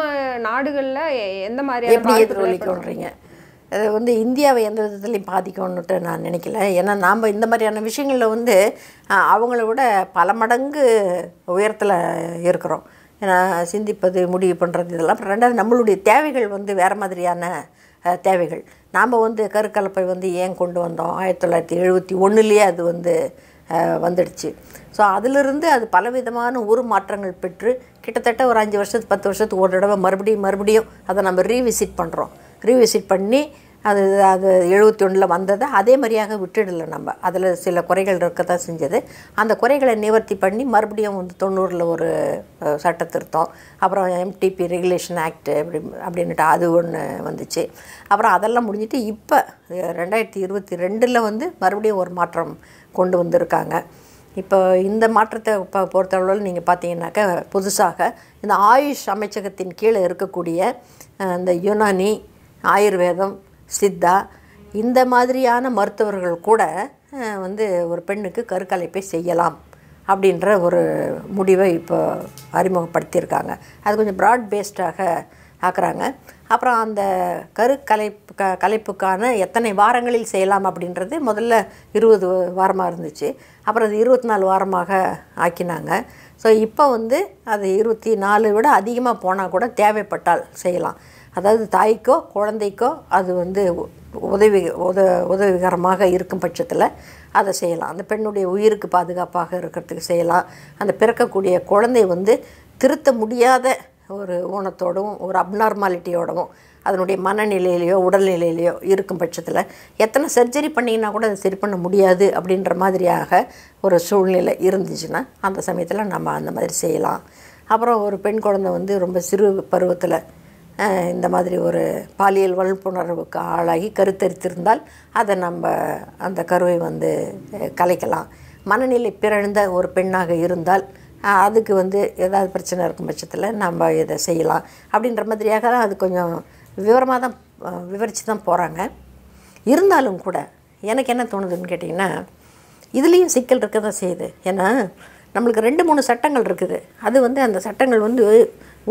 நாடுகளில் எந்த மாதிரியான அது வந்து இந்தியாவை எந்த விதத்துலையும் பாதிக்கணுன்ட்டு நான் நினைக்கல ஏன்னா நாம் இந்த மாதிரியான விஷயங்களில் வந்து அவங்கள விட பல மடங்கு உயரத்தில் இருக்கிறோம் ஏன்னா சிந்திப்பது முடிவு பண்ணுறது இதெல்லாம் ரெண்டாவது நம்மளுடைய தேவைகள் வந்து வேறு மாதிரியான தேவைகள் நாம் வந்து கருக்கலப்பை வந்து ஏன் கொண்டு வந்தோம் ஆயிரத்தி தொள்ளாயிரத்தி எழுபத்தி ஒன்றுலேயே அது வந்து வந்துடுச்சு ஸோ அதிலிருந்து அது பலவிதமான மாற்றங்கள் பெற்று கிட்டத்தட்ட ஒரு அஞ்சு வருஷத்து பத்து வருஷத்துக்கு ஒரு தடவை மறுபடியும் மறுபடியும் அதை நம்ம ரீவிசிட் பண்ணுறோம் ரீவிசிட் பண்ணி அது அது எழுபத்தி ஒன்றில் வந்ததை அதே மாதிரியாக விட்டுடல நம்ம அதில் சில குறைகள் இருக்க தான் செஞ்சது அந்த குறைகளை நிவர்த்தி பண்ணி மறுபடியும் வந்து தொண்ணூறில் ஒரு சட்ட திருத்தம் அப்புறம் எம்டிபி ரெகுலேஷன் ஆக்ட் அப்படி அப்படின்ட்டு அது ஒன்று வந்துச்சு அப்புறம் அதெல்லாம் முடிஞ்சிட்டு இப்போ ரெண்டாயிரத்தி இருபத்தி ரெண்டில் வந்து மறுபடியும் ஒரு மாற்றம் கொண்டு வந்திருக்காங்க இப்போ இந்த மாற்றத்தை இப்போ பொறுத்தளவில் நீங்கள் பார்த்தீங்கன்னாக்கா புதுசாக இந்த ஆயுஷ் அமைச்சகத்தின் கீழே இருக்கக்கூடிய இந்த யுனானி ஆயுர்வேதம் சித்தா இந்த மாதிரியான மருத்துவர்கள் கூட வந்து ஒரு பெண்ணுக்கு கருக்கலைப்பை செய்யலாம் அப்படின்ற ஒரு முடிவை இப்போ அறிமுகப்படுத்தியிருக்காங்க அது கொஞ்சம் ப்ராட் பேஸ்டாக ஆக்குறாங்க அப்புறம் அந்த கருக்கலைப்பு க கலைப்புக்கான எத்தனை வாரங்களில் செய்யலாம் அப்படின்றது முதல்ல இருபது வாரமாக இருந்துச்சு அப்புறம் அது இருபத்தி நாலு வாரமாக ஆக்கினாங்க ஸோ இப்போ வந்து அது இருபத்தி நாலு விட அதிகமாக போனால் கூட தேவைப்பட்டால் செய்யலாம் அதாவது தாய்க்கோ குழந்தைக்கோ அது வந்து உதவி உத உதவிகரமாக இருக்கும் பட்சத்தில் அதை செய்யலாம் அந்த பெண்ணுடைய உயிருக்கு பாதுகாப்பாக இருக்கிறதுக்கு செய்யலாம் அந்த பிறக்கக்கூடிய குழந்தை வந்து திருத்த முடியாத ஒரு ஊனத்தோடவும் ஒரு அப்நார்மாலிட்டியோடவும் அதனுடைய மனநிலையிலையோ உடல்நிலையிலையோ இருக்கும் பட்சத்தில் எத்தனை சர்ஜரி பண்ணிங்கன்னா கூட அதை சரி பண்ண முடியாது அப்படின்ற மாதிரியாக ஒரு சூழ்நிலை இருந்துச்சுன்னா அந்த சமயத்தில் நம்ம அந்த மாதிரி செய்யலாம் அப்புறம் ஒரு பெண் குழந்தை வந்து ரொம்ப சிறு பருவத்தில் இந்த மாதிரி ஒரு பாலியல் வழிப்புணர்வுக்கு ஆளாகி கருத்தரித்திருந்தால் அதை நம்ம அந்த கருவை வந்து கலைக்கலாம் மனநிலை பிறழ்ந்த ஒரு பெண்ணாக இருந்தால் அதுக்கு வந்து ஏதாவது பிரச்சனை இருக்கும் பட்சத்தில் நம்ம இதை செய்யலாம் அப்படின்ற மாதிரியாக தான் அது கொஞ்சம் விவரமாக தான் விவரித்து தான் போகிறாங்க இருந்தாலும் கூட எனக்கு என்ன தோணுதுன்னு கேட்டிங்கன்னா இதுலேயும் சிக்கல் இருக்க தான் செய்யுது ஏன்னா நம்மளுக்கு ரெண்டு மூணு சட்டங்கள் இருக்குது அது வந்து அந்த சட்டங்கள் வந்து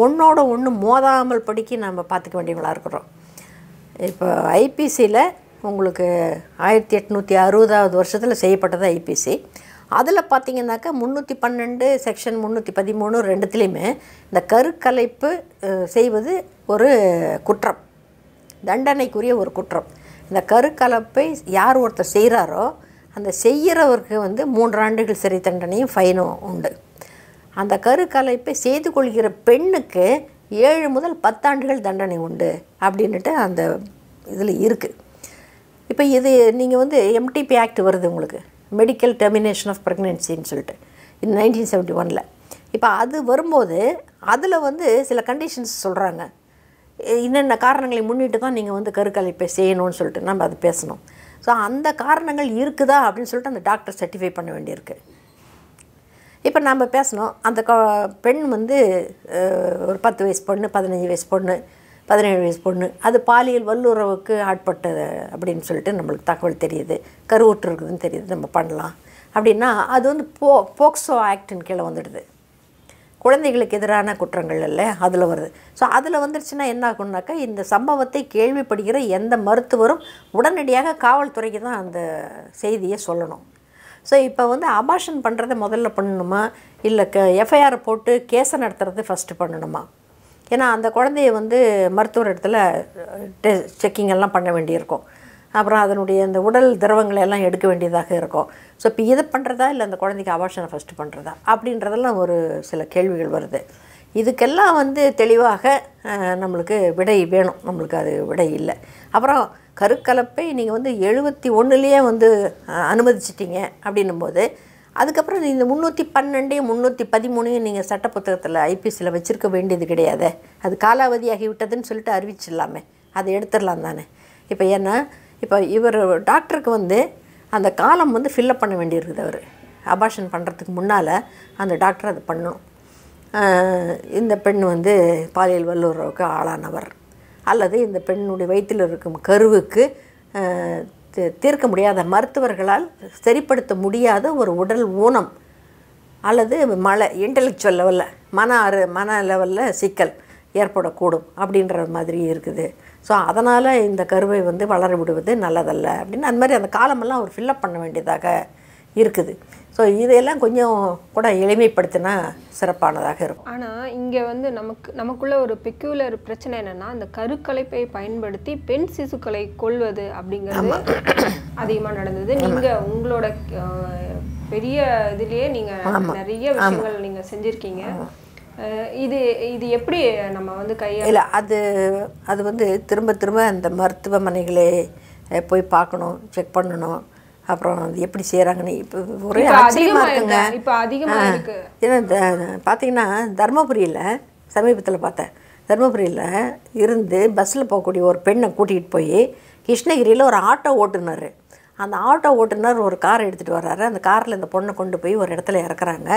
ஒன்றோட ஒன்று மோதாமல் படிக்க நம்ம பார்த்துக்க வேண்டியவங்களாக இருக்கிறோம் இப்போ ஐபிசியில் உங்களுக்கு ஆயிரத்தி எட்நூற்றி அறுபதாவது வருஷத்தில் செய்யப்பட்டது ஐபிசி அதில் பார்த்திங்கனாக்கா முந்நூற்றி பன்னெண்டு செக்ஷன் முந்நூற்றி பதிமூணு ரெண்டுத்துலேயுமே இந்த கருக்கலைப்பு செய்வது ஒரு குற்றம் தண்டனைக்குரிய ஒரு குற்றம் இந்த கருக்கலப்பை யார் ஒருத்தர் செய்கிறாரோ அந்த செய்கிறவருக்கு வந்து மூன்று ஆண்டுகள் சிறை தண்டனையும் ஃபைனும் உண்டு அந்த கருக்கலைப்பை செய்து கொள்கிற பெண்ணுக்கு ஏழு முதல் பத்தாண்டுகள் தண்டனை உண்டு அப்படின்ட்டு அந்த இதில் இருக்குது இப்போ இது நீங்கள் வந்து எம்டிபி ஆக்ட் வருது உங்களுக்கு மெடிக்கல் டெர்மினேஷன் ஆஃப் ப்ரெக்னென்சின்னு சொல்லிட்டு இந்த நைன்டீன் செவன்ட்டி ஒனில் இப்போ அது வரும்போது அதில் வந்து சில கண்டிஷன்ஸ் சொல்கிறாங்க என்னென்ன காரணங்களை முன்னிட்டு தான் நீங்கள் வந்து கருக்கலைப்பை செய்யணும்னு சொல்லிட்டு நம்ம அதை பேசணும் ஸோ அந்த காரணங்கள் இருக்குதா அப்படின்னு சொல்லிட்டு அந்த டாக்டர் சர்டிஃபை பண்ண வேண்டியிருக்கு இப்போ நம்ம பேசணும் அந்த பெண் வந்து ஒரு பத்து வயசு பொண்ணு பதினஞ்சு வயசு பொண்ணு பதினேழு வயசு பொண்ணு அது பாலியல் வல்லுறவுக்கு ஆட்பட்டது அப்படின்னு சொல்லிட்டு நம்மளுக்கு தகவல் தெரியுது கருவுற்று இருக்குதுன்னு தெரியுது நம்ம பண்ணலாம் அப்படின்னா அது வந்து போ போக்சோ ஆக்டின் கீழே வந்துடுது குழந்தைகளுக்கு எதிரான குற்றங்கள் இல்லை அதில் வருது ஸோ அதில் வந்துருச்சுன்னா என்ன ஆகும்னாக்கா இந்த சம்பவத்தை கேள்விப்படுகிற எந்த மருத்துவரும் உடனடியாக காவல்துறைக்கு தான் அந்த செய்தியை சொல்லணும் ஸோ இப்போ வந்து அபாஷன் பண்ணுறத முதல்ல பண்ணணுமா இல்லை க எஃப்ஐஆர் போட்டு கேஸை நடத்துறது ஃபஸ்ட்டு பண்ணணுமா ஏன்னா அந்த குழந்தைய வந்து மருத்துவர் இடத்துல டெ செக்கிங் எல்லாம் பண்ண வேண்டியிருக்கும் அப்புறம் அதனுடைய அந்த உடல் திரவங்களை எல்லாம் எடுக்க வேண்டியதாக இருக்கும் ஸோ இப்போ இது பண்ணுறதா இல்லை அந்த குழந்தைக்கு அபாஷனை ஃபஸ்ட்டு பண்ணுறதா அப்படின்றதெல்லாம் ஒரு சில கேள்விகள் வருது இதுக்கெல்லாம் வந்து தெளிவாக நம்மளுக்கு விடை வேணும் நம்மளுக்கு அது விடை இல்லை அப்புறம் கருக்கலப்பை நீங்கள் வந்து எழுபத்தி ஒன்றுலேயே வந்து அனுமதிச்சிட்டிங்க அப்படின்னும்போது அதுக்கப்புறம் இந்த முந்நூற்றி பன்னெண்டையும் முந்நூற்றி பதிமூணையும் நீங்கள் சட்ட புத்தகத்தில் ஐபிசியில் வச்சுருக்க வேண்டியது கிடையாது அது காலாவதியாகி விட்டதுன்னு சொல்லிட்டு அறிவிச்சிடலாமே அதை எடுத்துடலாம் தானே இப்போ ஏன்னா இப்போ இவர் டாக்டருக்கு வந்து அந்த காலம் வந்து ஃபில்லப் பண்ண வேண்டியிருக்குது அவர் அபாஷன் பண்ணுறதுக்கு முன்னால் அந்த டாக்டர் அதை பண்ணணும் இந்த பெண் வந்து பாலியல் வல்லுறவுக்கு ஆளானவர் அல்லது இந்த பெண்ணுடைய வயிற்றில் இருக்கும் கருவுக்கு தீர்க்க முடியாத மருத்துவர்களால் சரிப்படுத்த முடியாத ஒரு உடல் ஊனம் அல்லது மலை இன்டலெக்சுவல் லெவலில் மன அறு மன லெவலில் சிக்கல் ஏற்படக்கூடும் அப்படின்ற மாதிரி இருக்குது ஸோ அதனால் இந்த கருவை வந்து வளர விடுவது நல்லதல்ல அப்படின்னு அந்த மாதிரி அந்த காலமெல்லாம் அவர் ஃபில்லப் பண்ண வேண்டியதாக இருக்குது ஸோ இதையெல்லாம் கொஞ்சம் கூட எளிமைப்படுத்தினா சிறப்பானதாக இருக்கும் ஆனால் இங்கே வந்து நமக்கு நமக்குள்ள ஒரு பெக்யூலர் பிரச்சனை என்னென்னா அந்த கருக்கலைப்பை பயன்படுத்தி பெண் சிசுக்களை கொள்வது அப்படிங்கிறது அதிகமாக நடந்தது நீங்கள் உங்களோட பெரிய இதுலேயே நீங்கள் நிறைய விஷயங்கள் நீங்கள் செஞ்சுருக்கீங்க இது இது எப்படி நம்ம வந்து கையில் இல்லை அது அது வந்து திரும்ப திரும்ப அந்த மருத்துவமனைகளே போய் பார்க்கணும் செக் பண்ணணும் அப்புறம் அது எப்படி செய்கிறாங்கன்னு இப்போ ஒரே ஆச்சரியமாக இருக்குங்க இப்போ அதிகமாக ஏன்னா பார்த்தீங்கன்னா தருமபுரியில் சமீபத்தில் பார்த்தேன் தருமபுரியில் இருந்து பஸ்ஸில் போகக்கூடிய ஒரு பெண்ணை கூட்டிகிட்டு போய் கிருஷ்ணகிரியில் ஒரு ஆட்டோ ஓட்டுநர் அந்த ஆட்டோ ஓட்டுநர் ஒரு கார் எடுத்துகிட்டு வர்றாரு அந்த காரில் இந்த பொண்ணை கொண்டு போய் ஒரு இடத்துல இறக்குறாங்க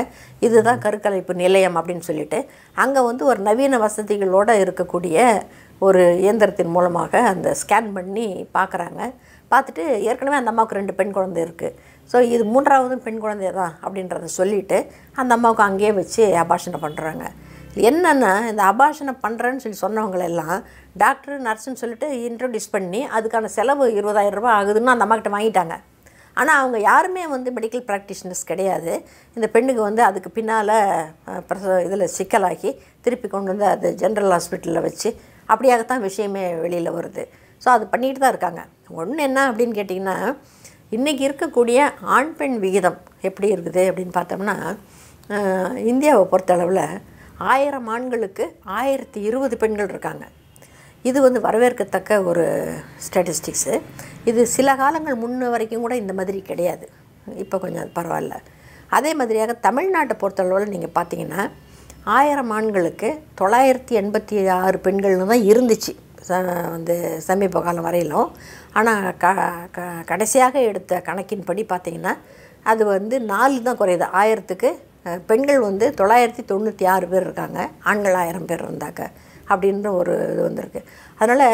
இதுதான் கருக்கலைப்பு நிலையம் அப்படின்னு சொல்லிட்டு அங்கே வந்து ஒரு நவீன வசதிகளோடு இருக்கக்கூடிய ஒரு இயந்திரத்தின் மூலமாக அந்த ஸ்கேன் பண்ணி பார்க்குறாங்க பார்த்துட்டு ஏற்கனவே அந்த அம்மாவுக்கு ரெண்டு பெண் குழந்தை இருக்குது ஸோ இது மூன்றாவது பெண் குழந்தை தான் அப்படின்றத சொல்லிவிட்டு அந்த அம்மாவுக்கு அங்கேயே வச்சு அபாஷனை பண்ணுறாங்க என்னென்னா இந்த அபாஷனை பண்ணுறேன்னு சொல்லி சொன்னவங்களெல்லாம் டாக்டர் நர்ஸுன்னு சொல்லிட்டு இன்ட்ரடியூஸ் பண்ணி அதுக்கான செலவு இருபதாயிரம் ரூபா ஆகுதுன்னு அந்த அம்மாக்கிட்ட வாங்கிட்டாங்க ஆனால் அவங்க யாருமே வந்து மெடிக்கல் ப்ராக்டிஷனர்ஸ் கிடையாது இந்த பெண்ணுக்கு வந்து அதுக்கு பின்னால் பிரச இதில் சிக்கலாகி திருப்பி கொண்டு வந்து அது ஜென்ரல் ஹாஸ்பிட்டலில் வச்சு அப்படியாகத்தான் விஷயமே வெளியில் வருது ஸோ அது பண்ணிட்டு தான் இருக்காங்க ஒன்று என்ன அப்படின்னு கேட்டிங்கன்னா இன்றைக்கி இருக்கக்கூடிய ஆண் பெண் விகிதம் எப்படி இருக்குது அப்படின்னு பார்த்தோம்னா இந்தியாவை பொறுத்தளவில் ஆயிரம் ஆண்களுக்கு ஆயிரத்தி இருபது பெண்கள் இருக்காங்க இது வந்து வரவேற்கத்தக்க ஒரு ஸ்டாட்டிஸ்டிக்ஸு இது சில காலங்கள் முன்ன வரைக்கும் கூட இந்த மாதிரி கிடையாது இப்போ கொஞ்சம் அது பரவாயில்ல அதே மாதிரியாக தமிழ்நாட்டை பொறுத்தளவில் நீங்கள் பார்த்தீங்கன்னா ஆயிரம் ஆண்களுக்கு தொள்ளாயிரத்தி எண்பத்தி ஆறு பெண்கள்னு தான் இருந்துச்சு ச வந்து சமீப காலம் வரையிலும் ஆனால் க க கடைசியாக எடுத்த கணக்கின்படி பார்த்திங்கன்னா அது வந்து நாலு தான் குறையுது ஆயிரத்துக்கு பெண்கள் வந்து தொள்ளாயிரத்தி தொண்ணூற்றி ஆறு பேர் இருக்காங்க ஆண்கள் ஆயிரம் பேர் இருந்தாக்க அப்படின்ற ஒரு இது வந்திருக்கு அதனால்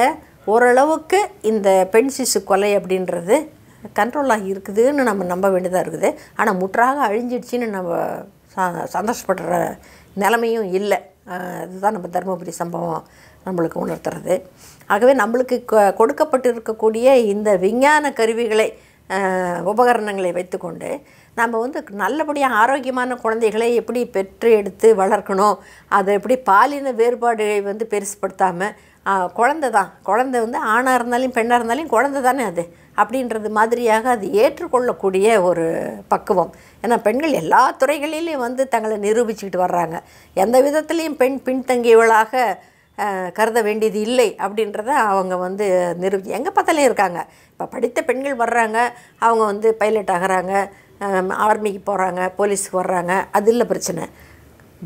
ஓரளவுக்கு இந்த பெண் சிசு கொலை அப்படின்றது கண்ட்ரோலாக இருக்குதுன்னு நம்ம நம்ப வேண்டியதாக இருக்குது ஆனால் முற்றாக அழிஞ்சிடுச்சின்னு நம்ம சந்தோஷப்படுற நிலமையும் இல்லை அதுதான் நம்ம தருமபுரி சம்பவம் நம்மளுக்கு உணர்த்துறது ஆகவே நம்மளுக்கு கொடுக்கப்பட்டு இருக்கக்கூடிய இந்த விஞ்ஞான கருவிகளை உபகரணங்களை வைத்துக்கொண்டு நம்ம வந்து நல்லபடியாக ஆரோக்கியமான குழந்தைகளை எப்படி பெற்று எடுத்து வளர்க்கணும் அதை எப்படி பாலின வேறுபாடுகளை வந்து பெருசுப்படுத்தாமல் குழந்தை தான் குழந்தை வந்து ஆணாக இருந்தாலும் பெண்ணாக இருந்தாலும் குழந்தை தானே அது அப்படின்றது மாதிரியாக அது ஏற்றுக்கொள்ளக்கூடிய ஒரு பக்குவம் ஏன்னா பெண்கள் எல்லா துறைகளிலையும் வந்து தங்களை நிரூபிச்சுக்கிட்டு வர்றாங்க எந்த விதத்துலேயும் பெண் பின்தங்கியவளாக கருத வேண்டியது இல்லை அப்படின்றத அவங்க வந்து நிரூபி எங்கே பார்த்தாலே இருக்காங்க இப்போ படித்த பெண்கள் வர்றாங்க அவங்க வந்து பைலட் ஆகிறாங்க ஆர்மிக்கு போகிறாங்க போலீஸுக்கு வர்றாங்க அது இல்லை பிரச்சனை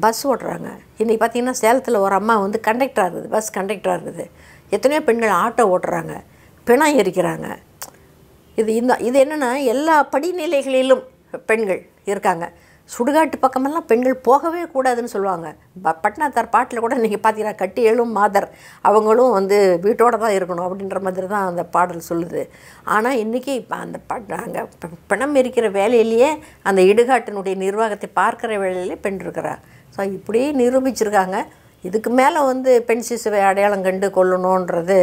பஸ் ஓட்டுறாங்க இன்றைக்கி பார்த்திங்கன்னா சேலத்தில் ஒரு அம்மா வந்து கண்டக்டராக இருக்குது பஸ் கண்டக்டராக இருக்குது எத்தனையோ பெண்கள் ஆட்டோ ஓட்டுறாங்க பிணம் எரிக்கிறாங்க இது இந்த இது என்னென்னா எல்லா படிநிலைகளிலும் பெண்கள் இருக்காங்க சுடுகாட்டு பக்கமெல்லாம் பெண்கள் போகவே கூடாதுன்னு சொல்லுவாங்க ப பட்னாத்தார் பாட்டில் கூட நீங்கள் பார்த்தீங்கன்னா கட்டி எழும் மாதர் அவங்களும் வந்து வீட்டோடு தான் இருக்கணும் அப்படின்ற மாதிரி தான் அந்த பாடல் சொல்லுது ஆனால் இன்றைக்கி இப்போ அந்த பட் அங்கே பிணம் இருக்கிற வேலையிலேயே அந்த இடுகாட்டினுடைய நிர்வாகத்தை பார்க்குற வேலையிலே பெண் இருக்கிறார் ஸோ இப்படியே நிரூபிச்சிருக்காங்க இதுக்கு மேலே வந்து பெண் சிசுவை அடையாளம் கண்டு கொள்ளணுன்றது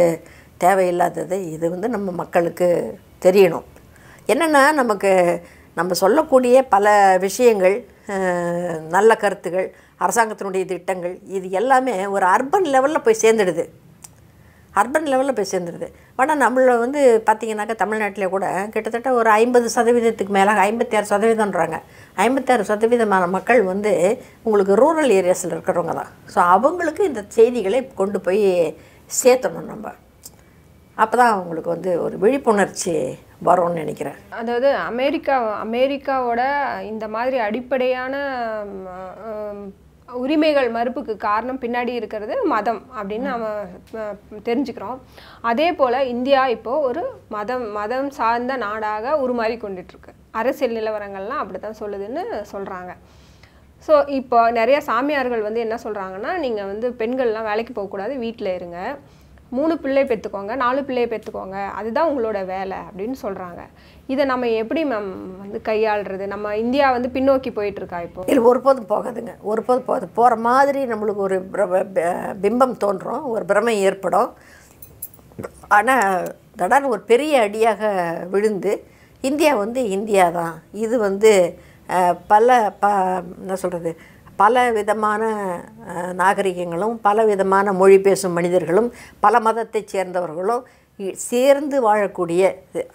தேவையில்லாதது இது வந்து நம்ம மக்களுக்கு தெரியணும் என்னென்னா நமக்கு நம்ம சொல்லக்கூடிய பல விஷயங்கள் நல்ல கருத்துகள் அரசாங்கத்தினுடைய திட்டங்கள் இது எல்லாமே ஒரு அர்பன் லெவலில் போய் சேர்ந்துடுது அர்பன் லெவலில் போய் சேர்ந்துடுது ஆனால் நம்மள வந்து பார்த்திங்கனாக்கா தமிழ்நாட்டில் கூட கிட்டத்தட்ட ஒரு ஐம்பது சதவீதத்துக்கு மேலே ஐம்பத்தி ஆறு சதவீதம்ன்றாங்க ஐம்பத்தாறு சதவீதமான மக்கள் வந்து உங்களுக்கு ரூரல் ஏரியாஸில் இருக்கிறவங்க தான் ஸோ அவங்களுக்கு இந்த செய்திகளை கொண்டு போய் சேர்த்தணும் நம்ம அப்போ தான் அவங்களுக்கு வந்து ஒரு விழிப்புணர்ச்சி வரும்னு நினைக்கிறேன் அதாவது அமெரிக்கா அமெரிக்காவோட இந்த மாதிரி அடிப்படையான உரிமைகள் மறுப்புக்கு காரணம் பின்னாடி இருக்கிறது மதம் அப்படின்னு நம்ம தெரிஞ்சுக்கிறோம் அதே போல் இந்தியா இப்போது ஒரு மதம் மதம் சார்ந்த நாடாக உருமாறி கொண்டுட்டுருக்கு அரசியல் நிலவரங்கள்லாம் அப்படி தான் சொல்லுதுன்னு சொல்கிறாங்க ஸோ இப்போ நிறையா சாமியார்கள் வந்து என்ன சொல்கிறாங்கன்னா நீங்கள் வந்து பெண்கள்லாம் வேலைக்கு போகக்கூடாது வீட்டில் இருங்க மூணு பிள்ளை பெற்றுக்கோங்க நாலு பிள்ளையை பெற்றுக்கோங்க அதுதான் உங்களோட வேலை அப்படின்னு சொல்கிறாங்க இதை நம்ம எப்படி மேம் வந்து கையாளுறது நம்ம இந்தியா வந்து பின்னோக்கி போயிட்டுருக்கா இப்போ இல்லை ஒரு போதும் போகாதுங்க ஒரு போதும் போகாது போகிற மாதிரி நம்மளுக்கு ஒரு பிம்பம் தோன்றும் ஒரு பிரமை ஏற்படும் ஆனால் தடான் ஒரு பெரிய அடியாக விழுந்து இந்தியா வந்து இந்தியா தான் இது வந்து பல ப என்ன சொல்கிறது பல விதமான நாகரிகங்களும் பல விதமான மொழி பேசும் மனிதர்களும் பல மதத்தைச் சேர்ந்தவர்களும் சேர்ந்து வாழக்கூடிய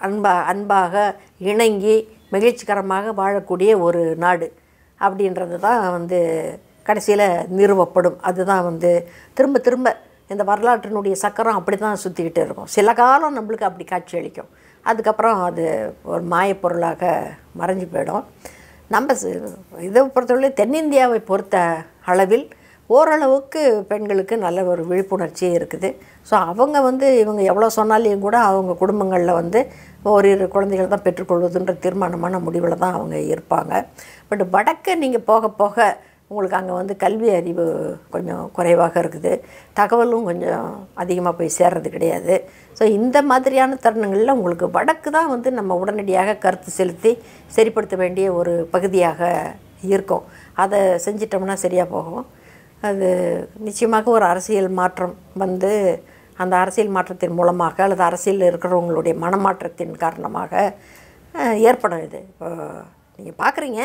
அன்பா அன்பாக இணங்கி மகிழ்ச்சிகரமாக வாழக்கூடிய ஒரு நாடு அப்படின்றது தான் வந்து கடைசியில் நிறுவப்படும் அதுதான் வந்து திரும்ப திரும்ப இந்த வரலாற்றினுடைய சக்கரம் அப்படி தான் சுற்றிக்கிட்டு இருக்கும் சில காலம் நம்மளுக்கு அப்படி காட்சி அளிக்கும் அதுக்கப்புறம் அது ஒரு மாயப்பொருளாக மறைஞ்சு போயிடும் நம்ம இதை பொறுத்தவரை தென்னிந்தியாவை பொறுத்த அளவில் ஓரளவுக்கு பெண்களுக்கு நல்ல ஒரு விழிப்புணர்ச்சி இருக்குது ஸோ அவங்க வந்து இவங்க எவ்வளோ சொன்னாலையும் கூட அவங்க குடும்பங்களில் வந்து ஓரிரு குழந்தைகள் தான் பெற்றுக்கொள்வதுன்ற தீர்மானமான முடிவில் தான் அவங்க இருப்பாங்க பட் வடக்கு நீங்கள் போக போக உங்களுக்கு அங்கே வந்து கல்வி அறிவு கொஞ்சம் குறைவாக இருக்குது தகவலும் கொஞ்சம் அதிகமாக போய் சேர்றது கிடையாது ஸோ இந்த மாதிரியான தருணங்களில் உங்களுக்கு வடக்கு தான் வந்து நம்ம உடனடியாக கருத்து செலுத்தி சரிப்படுத்த வேண்டிய ஒரு பகுதியாக இருக்கும் அதை செஞ்சிட்டோம்னா சரியாக போகும் அது நிச்சயமாக ஒரு அரசியல் மாற்றம் வந்து அந்த அரசியல் மாற்றத்தின் மூலமாக அல்லது அரசியலில் இருக்கிறவங்களுடைய மனமாற்றத்தின் காரணமாக ஏற்படும் இது இப்போ நீங்கள் பார்க்குறீங்க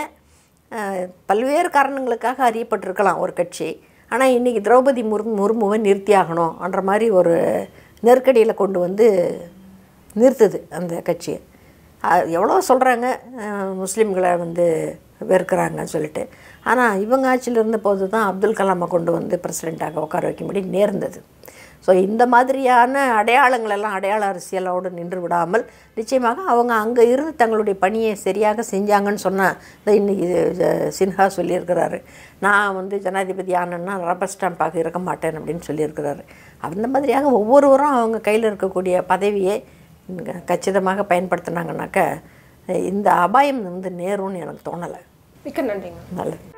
பல்வேறு காரணங்களுக்காக அறியப்பட்டிருக்கலாம் ஒரு கட்சி ஆனால் இன்றைக்கி திரௌபதி முர்மு முர்முவை நிறுத்தியாகணும்ன்ற மாதிரி ஒரு நெருக்கடியில் கொண்டு வந்து நிறுத்துது அந்த கட்சியை எவ்வளோ சொல்கிறாங்க முஸ்லீம்களை வந்து வெறுக்கிறாங்கன்னு சொல்லிட்டு ஆனால் இவங்க ஆட்சியில் இருந்த போது தான் அப்துல் கலாமை கொண்டு வந்து பிரசிடெண்ட்டாக உட்கார வைக்க முடியும் நேர்ந்தது ஸோ இந்த மாதிரியான அடையாளங்களெல்லாம் அடையாள அரசியலோடு நின்று விடாமல் நிச்சயமாக அவங்க அங்கே இருந்து தங்களுடைய பணியை சரியாக செஞ்சாங்கன்னு சொன்னால் இதை இன்னைக்கு சின்ஹா சொல்லியிருக்கிறாரு நான் வந்து ஜனாதிபதி ஆனேன்னா ரப்பர் ஸ்டாம்பாக இருக்க மாட்டேன் அப்படின்னு சொல்லியிருக்கிறாரு அந்த மாதிரியாக ஒவ்வொருவரும் அவங்க கையில் இருக்கக்கூடிய பதவியை கச்சிதமாக பயன்படுத்தினாங்கன்னாக்க இந்த அபாயம் வந்து நேரும்னு எனக்கு தோணலை மிக்க நன்றிங்க நல்லது